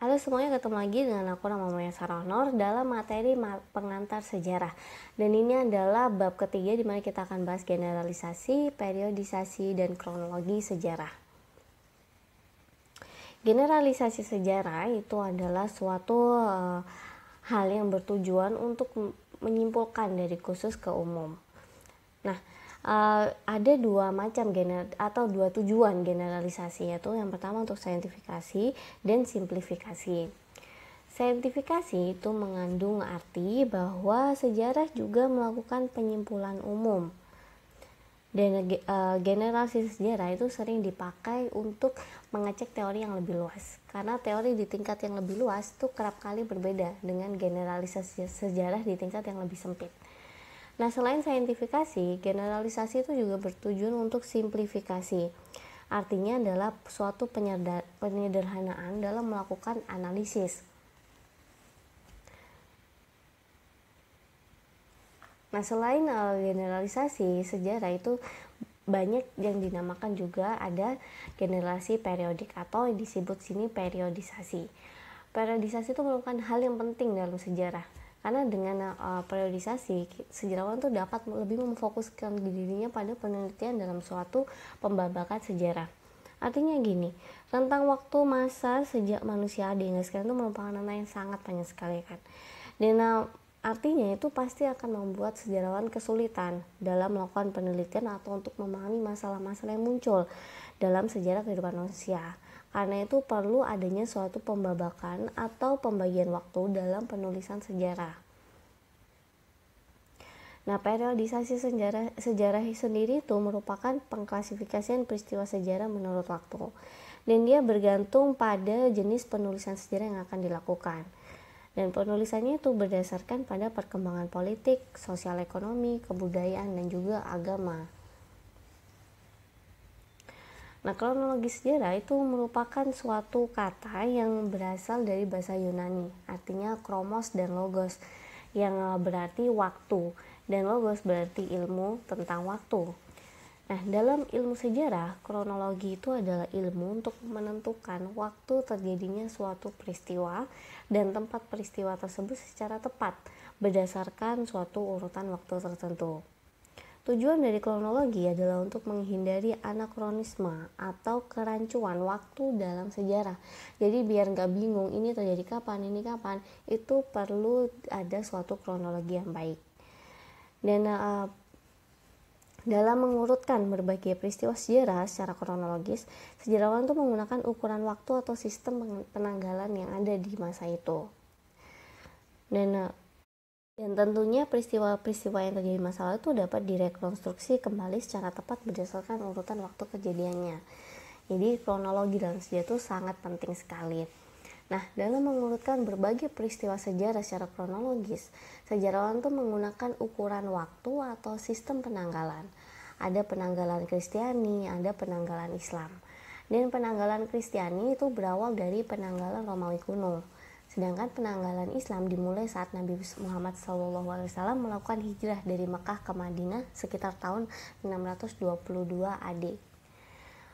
Halo semuanya, ketemu lagi dengan aku namanya Sarah Nor dalam materi pengantar sejarah. Dan ini adalah bab ketiga di mana kita akan bahas generalisasi, periodisasi, dan kronologi sejarah. Generalisasi sejarah itu adalah suatu eh, hal yang bertujuan untuk menyimpulkan dari khusus ke umum. Nah, uh, ada dua macam gener atau dua tujuan generalisasi yaitu yang pertama untuk saintifikasi dan simplifikasi. Saintifikasi itu mengandung arti bahwa sejarah juga melakukan penyimpulan umum. Dan uh, generasi sejarah itu sering dipakai untuk mengecek teori yang lebih luas. Karena teori di tingkat yang lebih luas itu kerap kali berbeda dengan generalisasi sejarah di tingkat yang lebih sempit. Nah, selain saintifikasi, generalisasi itu juga bertujuan untuk simplifikasi. Artinya adalah suatu penyederhanaan dalam melakukan analisis. Nah, selain eh, generalisasi, sejarah itu banyak yang dinamakan juga ada generasi periodik atau yang disebut sini periodisasi. Periodisasi itu merupakan hal yang penting dalam sejarah karena dengan uh, periodisasi sejarawan tuh dapat lebih memfokuskan dirinya pada penelitian dalam suatu pembabakan sejarah artinya gini rentang waktu masa sejak manusia ada hingga sekarang itu merupakan nama yang sangat banyak sekali kan dan Artinya itu pasti akan membuat sejarawan kesulitan dalam melakukan penelitian atau untuk memahami masalah-masalah yang muncul dalam sejarah kehidupan manusia. Karena itu perlu adanya suatu pembabakan atau pembagian waktu dalam penulisan sejarah. Nah, periodisasi sejarah, sejarah sendiri itu merupakan pengklasifikasian peristiwa sejarah menurut waktu. Dan dia bergantung pada jenis penulisan sejarah yang akan dilakukan dan penulisannya itu berdasarkan pada perkembangan politik, sosial ekonomi, kebudayaan, dan juga agama. Nah, kronologi sejarah itu merupakan suatu kata yang berasal dari bahasa Yunani, artinya kromos dan logos, yang eh, berarti waktu, dan logos berarti ilmu tentang waktu. Nah, dalam ilmu sejarah, kronologi itu adalah ilmu untuk menentukan waktu terjadinya suatu peristiwa dan tempat peristiwa tersebut secara tepat berdasarkan suatu urutan waktu tertentu. Tujuan dari kronologi adalah untuk menghindari anakronisme atau kerancuan waktu dalam sejarah. Jadi biar nggak bingung ini terjadi kapan, ini kapan, itu perlu ada suatu kronologi yang baik. Dan uh, dalam mengurutkan berbagai peristiwa sejarah secara kronologis, sejarawan itu menggunakan ukuran waktu atau sistem penanggalan yang ada di masa itu. Dan eh, dan tentunya peristiwa-peristiwa yang terjadi masa lalu itu dapat direkonstruksi kembali secara tepat berdasarkan urutan waktu kejadiannya. Jadi kronologi dalam sejarah itu sangat penting sekali. Nah, dalam mengurutkan berbagai peristiwa sejarah secara kronologis, sejarawan itu menggunakan ukuran waktu atau sistem penanggalan. Ada penanggalan Kristiani, ada penanggalan Islam. Dan penanggalan Kristiani itu berawal dari penanggalan Romawi kuno. Sedangkan penanggalan Islam dimulai saat Nabi Muhammad SAW melakukan hijrah dari Mekah ke Madinah sekitar tahun 622 AD.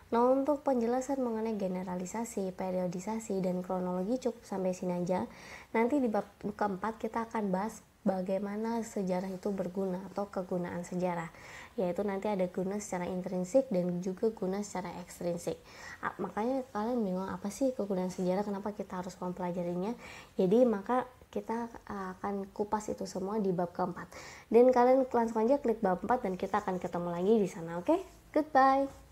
Nah, untuk penjelasan mengenai generalisasi, periodisasi, dan kronologi cukup sampai sini aja. Nanti di bab keempat kita akan bahas bagaimana sejarah itu berguna atau kegunaan sejarah yaitu nanti ada guna secara intrinsik dan juga guna secara ekstrinsik makanya kalian bingung apa sih kegunaan sejarah kenapa kita harus mempelajarinya jadi maka kita akan kupas itu semua di bab keempat dan kalian langsung aja klik bab keempat dan kita akan ketemu lagi di sana oke okay? goodbye